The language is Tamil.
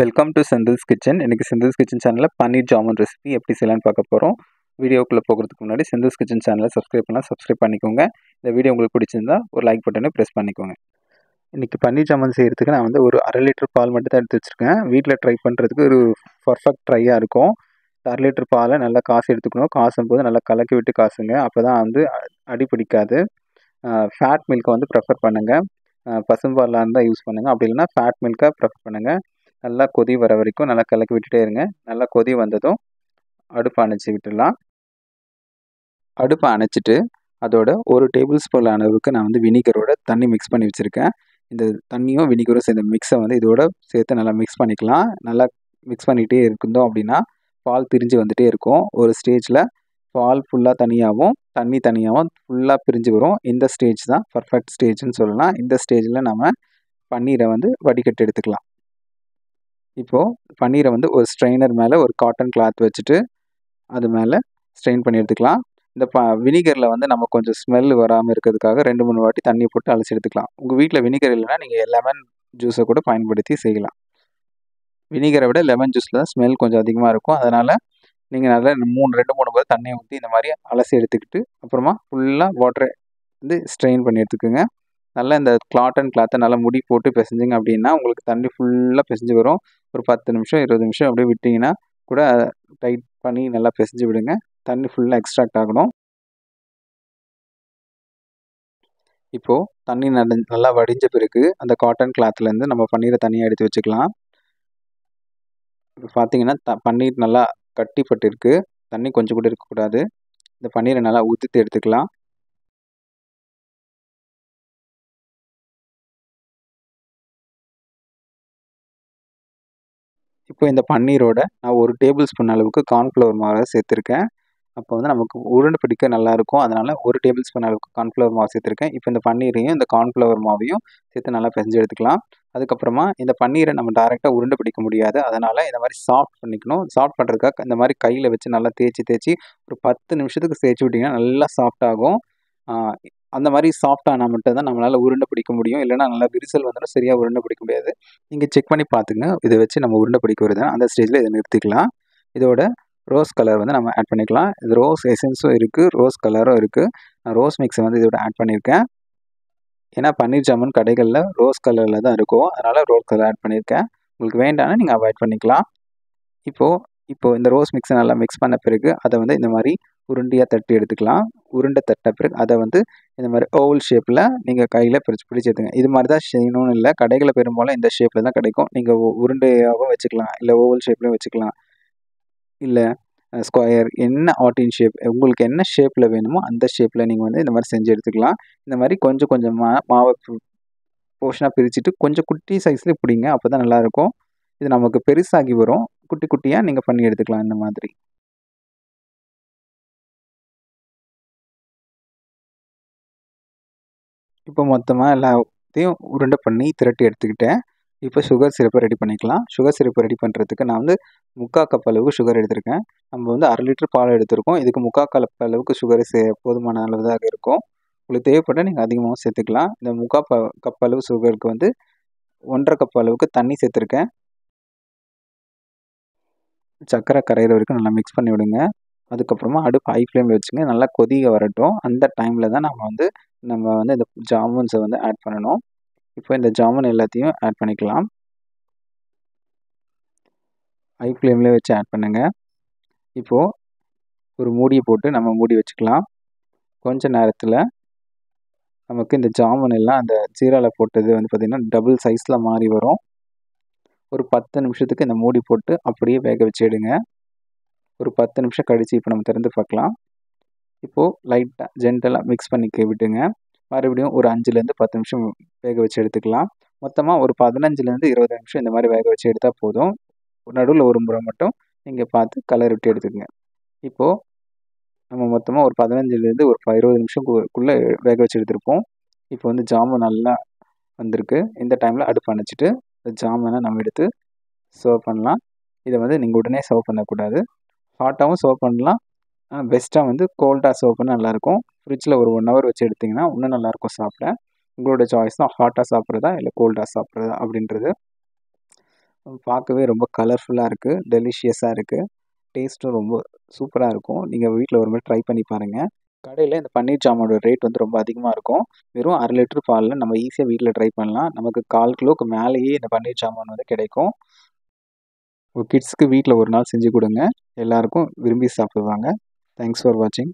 வெல்கம் டு செந்தில்ஸ் கிச்சன் இன்றைக்கி செந்தில்ஸ் கிச்சன் சேனலில் பன்னீர் ஜாமுன் ரெசிபி எப்படி செய்யலான்னு பார்க்க போகிறோம் வீடியோக்குள்ளே போகிறதுக்கு முன்னாடி செந்தில்ஸ் கிச்சன் சேனலை சப்ஸ்கிரைப் பண்ணால் சப்ஸ்கிரைப் பண்ணிக்கோங்க இந்த வீடியோ உங்களுக்கு பிடிச்சிருந்தா ஒரு லைக் பட்டனை ப்ரெஸ் பண்ணிக்கோங்க இன்றைக்கி பன்னீர் ஜாமுன் செய்கிறதுக்கு நான் வந்து ஒரு அரை லிட்டர் பால் மட்டும் தான் எடுத்து வச்சுருக்கேன் வீட்டில் ட்ரை பண்ணுறதுக்கு ஒரு பர்ஃபெக்ட் ட்ரையாக இருக்கும் அரை லிட்டர் பாலை நல்லா காசு எடுத்துக்கணும் காசும் போது நல்லா கலக்கி விட்டு காசுங்க அப்போ தான் வந்து அடி பிடிக்காது ஃபேட் மில்க்கை வந்து ப்ரெஃபர் பண்ணுங்கள் பசும்பாலாக இருந்தால் யூஸ் பண்ணுங்கள் அப்படி இல்லைனா ஃபேட் மில்க்காக ப்ரெஃபர் பண்ணுங்கள் நல்லா கொதி வர வரைக்கும் நல்லா கலக்கி விட்டுட்டே இருங்க நல்லா கொதி வந்ததும் அடுப்பை அணைச்சி விட்டுடலாம் அடுப்பை அணைச்சிட்டு அதோட ஒரு டேபிள் ஸ்பூன் அளவுக்கு நான் வந்து வினிகரோட தண்ணி மிக்ஸ் பண்ணி வச்சுருக்கேன் இந்த தண்ணியும் வினிகரும் சேர்ந்த மிக்ஸை வந்து இதோட சேர்த்து நல்லா மிக்ஸ் பண்ணிக்கலாம் நல்லா மிக்ஸ் பண்ணிகிட்டே இருந்தோம் அப்படின்னா பால் பிரிஞ்சு வந்துகிட்டே இருக்கும் ஒரு ஸ்டேஜில் பால் ஃபுல்லாக தனியாகவும் தண்ணி தனியாகவும் ஃபுல்லாக பிரிஞ்சு வரும் இந்த ஸ்டேஜ் தான் பர்ஃபெக்ட் ஸ்டேஜ்னு சொல்லலாம் இந்த ஸ்டேஜில் நம்ம பன்னீரை வந்து வடிகட்டி எடுத்துக்கலாம் இப்போது பன்னீரை வந்து ஒரு ஸ்ட்ரெயினர் மேலே ஒரு காட்டன் கிளாத் வச்சுட்டு அது மேலே ஸ்ட்ரெயின் பண்ணி எடுத்துக்கலாம் இந்த ப வினிகரில் வந்து நம்ம கொஞ்சம் ஸ்மெல் வராமல் இருக்கிறதுக்காக ரெண்டு மூணு வாட்டி தண்ணி போட்டு அலசி எடுத்துக்கலாம் உங்கள் வீட்டில் வினிகர் இல்லைன்னா நீங்கள் லெமன் ஜூஸை கூட பயன்படுத்தி செய்யலாம் வினிகரை விட லெமன் ஜூஸில் தான் ஸ்மெல் கொஞ்சம் அதிகமாக இருக்கும் அதனால் நீங்கள் நல்லா மூணு ரெண்டு மூணு முறை தண்ணியை ஊற்றி இந்த மாதிரி அலசி எடுத்துக்கிட்டு அப்புறமா ஃபுல்லாக வாட்டரை வந்து ஸ்ட்ரெயின் பண்ணி எடுத்துக்கோங்க நல்லா இந்த காட்டன் கிளாத்தை நல்லா முடி போட்டு பிசைஞ்சிங்க அப்படின்னா உங்களுக்கு தண்ணி ஃபுல்லாக பிசைஞ்சு வரும் ஒரு பத்து நிமிஷம் இருபது நிமிஷம் அப்படியே விட்டிங்கன்னா கூட டைட் பண்ணி நல்லா பிசைஞ்சு விடுங்க தண்ணி ஃபுல்லாக எக்ஸ்ட்ராக்ட் ஆகணும் இப்போது தண்ணி நல்லா வடிஞ்ச பிறகு அந்த காட்டன் கிளாத்துலேருந்து நம்ம பன்னீரை தனியாக எடுத்து வச்சுக்கலாம் இப்போ பார்த்தீங்கன்னா த பன்னீர் நல்லா கட்டிப்பட்டிருக்கு தண்ணி கொஞ்சம் கூட இருக்கக்கூடாது இந்த பன்னீரை நல்லா ஊற்றிட்டு எடுத்துக்கலாம் இப்போ இந்த பன்னீரோட நான் ஒரு டேபிள் ஸ்பூன் அளவுக்கு கார்ன்ஃப்ளவர் மாவை சேர்த்துருக்கேன் அப்போ வந்து நமக்கு உருண்டு பிடிக்க நல்லாயிருக்கும் அதனால் ஒரு டேபிள் ஸ்பூன் அளவுக்கு கார்ன்ஃப்ளவர் மாவு சேர்த்துருக்கேன் இப்போ இந்த பன்னீரையும் இந்த கார்ன்ஃப்ளவர் மாவையும் சேர்த்து நல்லா பிசைஞ்சு எடுத்துக்கலாம் அதுக்கப்புறமா இந்த பன்னீரை நம்ம டேரெக்டாக உருண்டு பிடிக்க முடியாது அதனால் இந்த மாதிரி சாஃப்ட் பண்ணிக்கணும் சாஃப்ட் பண்ணுறதுக்காக இந்த மாதிரி கையில் வச்சு நல்லா தேய்ச்சி தேய்ச்சி ஒரு பத்து நிமிஷத்துக்கு தேய்ச்சி விட்டிங்கன்னா நல்லா சாஃப்ட் ஆகும் அந்த மாதிரி சாஃப்ட் ஆனால் மட்டும்தான் நம்மளால் உருண்டை பிடிக்க முடியும் இல்லைனா நல்லா விரிசல் வந்தாலும் சரியாக உருண்டை பிடிக்க முடியாது நீங்கள் செக் பண்ணி பார்த்துங்க இதை வச்சு நம்ம உருண்டை பிடிக்க வருது அந்த ஸ்டேஜில் இதை நிறுத்திக்கலாம் இதோட ரோஸ் கலர் வந்து நம்ம ஆட் பண்ணிக்கலாம் இது ரோஸ் எசன்ஸும் இருக்குது ரோஸ் கலரும் இருக்குது நான் ரோஸ் மிக்ஸை வந்து இதோட ஆட் பண்ணியிருக்கேன் ஏன்னா பன்னீர் ஜாமுன் கடைகளில் ரோஸ் கலரில் தான் இருக்கும் அதனால் ரோஸ் கலர் ஆட் பண்ணியிருக்கேன் உங்களுக்கு வேண்டாம் நீங்கள் அவாய்ட் பண்ணிக்கலாம் இப்போது இப்போது இந்த ரோஸ் மிக்ஸை நல்லா மிக்ஸ் பண்ண பிறகு அதை வந்து இந்த மாதிரி உருண்டையாக தட்டி எடுத்துக்கலாம் உருண்டை தட்ட பிறகு அதை வந்து இந்த மாதிரி ஓவல் ஷேப்பில் நீங்கள் கையில் பிரிச்சு பிடிச்சி எடுத்துங்க இது மாதிரி தான் செய்யணும்னு இல்லை கடைகளை பெரும்பாலும் இந்த ஷேப்பில் தான் கிடைக்கும் நீங்கள் உருண்டையாகவும் வச்சுக்கலாம் இல்லை ஓவல் ஷேப்லையும் வச்சுக்கலாம் இல்லை ஸ்கொயர் என்ன ஆட்டின் ஷேப் உங்களுக்கு என்ன ஷேப்பில் வேணுமோ அந்த ஷேப்பில் நீங்கள் வந்து இந்த மாதிரி செஞ்சு எடுத்துக்கலாம் இந்த மாதிரி கொஞ்சம் கொஞ்சமாக மாவை போர்ஷனாக பிரிச்சுட்டு கொஞ்சம் குட்டி சைஸ்லேயே பிடிங்க அப்போ தான் நல்லாயிருக்கும் இது நமக்கு பெருசாகி வரும் குட்டி குட்டியாக நீங்கள் பண்ணி எடுத்துக்கலாம் இந்த மாதிரி இப்போ மொத்தமாக எல்லாத்தையும் உருண்டை பண்ணி திரட்டி எடுத்துக்கிட்டேன் இப்போ சுகர் சிரப்பை ரெடி பண்ணிக்கலாம் சுகர் சிரப்பை ரெடி பண்ணுறதுக்கு நான் வந்து முக்கால் கப் அளவுக்கு சுகர் எடுத்திருக்கேன் நம்ம வந்து அரை லிட்டர் பால் எடுத்திருக்கோம் இதுக்கு முக்கால் கப் அளவுக்கு சுகர் சே போதுமான அளவுதாக இருக்கும் உங்களுக்கு தேவைப்பட்டால் நீங்கள் அதிகமாகவும் சேர்த்துக்கலாம் இந்த முக்கால் ப கப் அளவு சுகருக்கு வந்து ஒன்றரை கப் அளவுக்கு தண்ணி சேர்த்துருக்கேன் சர்க்கரை கரையிற வரைக்கும் நல்லா மிக்ஸ் பண்ணி விடுங்க அதுக்கப்புறமா அடுப்பு ஹை ஃப்ளேமில் வச்சுங்க நல்லா கொதிக்க வரட்டும் அந்த டைமில் தான் நம்ம வந்து நம்ம வந்து இந்த ஜாமுன்ஸை வந்து ஆட் பண்ணணும் இப்போ இந்த ஜாமுன் எல்லாத்தையும் ஆட் பண்ணிக்கலாம் ஹை ஃப்ளேம்லேயே வச்சு ஆட் பண்ணுங்கள் இப்போது ஒரு மூடியை போட்டு நம்ம மூடி வச்சுக்கலாம் கொஞ்ச நேரத்தில் நமக்கு இந்த ஜாமுன் எல்லாம் அந்த ஜீராவில் போட்டது வந்து பார்த்திங்கன்னா டபுள் சைஸில் மாறி வரும் ஒரு பத்து நிமிஷத்துக்கு இந்த மூடி போட்டு அப்படியே வேக வச்சு ஒரு பத்து நிமிஷம் கழித்து இப்போ நம்ம திறந்து பார்க்கலாம் இப்போது லைட்டாக ஜென்டலாக மிக்ஸ் பண்ணிக்க விட்டுங்க மறுபடியும் ஒரு அஞ்சுலேருந்து பத்து நிமிஷம் வேக வச்சு எடுத்துக்கலாம் மொத்தமாக ஒரு பதினஞ்சுலேருந்து இருபது நிமிஷம் இந்த மாதிரி வேக வச்சு எடுத்தால் போதும் நடுவில் ஒரு முறை மட்டும் நீங்கள் பார்த்து கலர் விட்டு எடுத்துக்கங்க இப்போது நம்ம மொத்தமாக ஒரு பதினஞ்சுலேருந்து ஒரு இருபது குள்ளே வேக வச்சு எடுத்திருப்போம் இப்போ வந்து ஜாமு நல்லா வந்திருக்கு இந்த டைமில் அடுப்பு அணைச்சிட்டு இந்த ஜாமெல்லாம் நம்ம எடுத்து சர்வ் பண்ணலாம் இதை வந்து நீங்கள் உடனே சர்வ் பண்ணக்கூடாது ஹாட்டாகவும் சர்வ் பண்ணலாம் பெஸ்ட்டாக வந்து கோல்டாக சர்வ் பண்ணால் நல்லாயிருக்கும் ஃப்ரிட்ஜில் ஒரு ஒன் ஹவர் வச்சு எடுத்திங்கன்னா இன்னும் நல்லாயிருக்கும் சாப்பிட உங்களோட சாய்ஸ் தான் ஹாட்டாக சாப்பிட்றதா இல்லை கோல்டாக சாப்பிட்றதா அப்படின்றது பார்க்கவே ரொம்ப கலர்ஃபுல்லாக இருக்குது டெலிஷியஸாக இருக்குது டேஸ்ட்டும் ரொம்ப சூப்பராக இருக்கும் நீங்கள் வீட்டில் ஒரு மாதிரி ட்ரை பண்ணி பாருங்கள் கடையில் இந்த பன்னீர் ஜாமோட ரேட் வந்து ரொம்ப அதிகமாக இருக்கும் வெறும் அரை லிட்டர் பாலில் நம்ம ஈஸியாக வீட்டில் ட்ரை பண்ணலாம் நமக்கு கால் கிலோக்கு மேலேயே இந்த பன்னீர் ஜாமான் வந்து கிடைக்கும் உங்கள் கிட்ஸுக்கு வீட்டில் ஒரு நாள் செஞ்சு கொடுங்க எல்லாேருக்கும் விரும்பி சாப்பிடுவாங்க தேங்க்ஸ் ஃபார் வாட்சிங்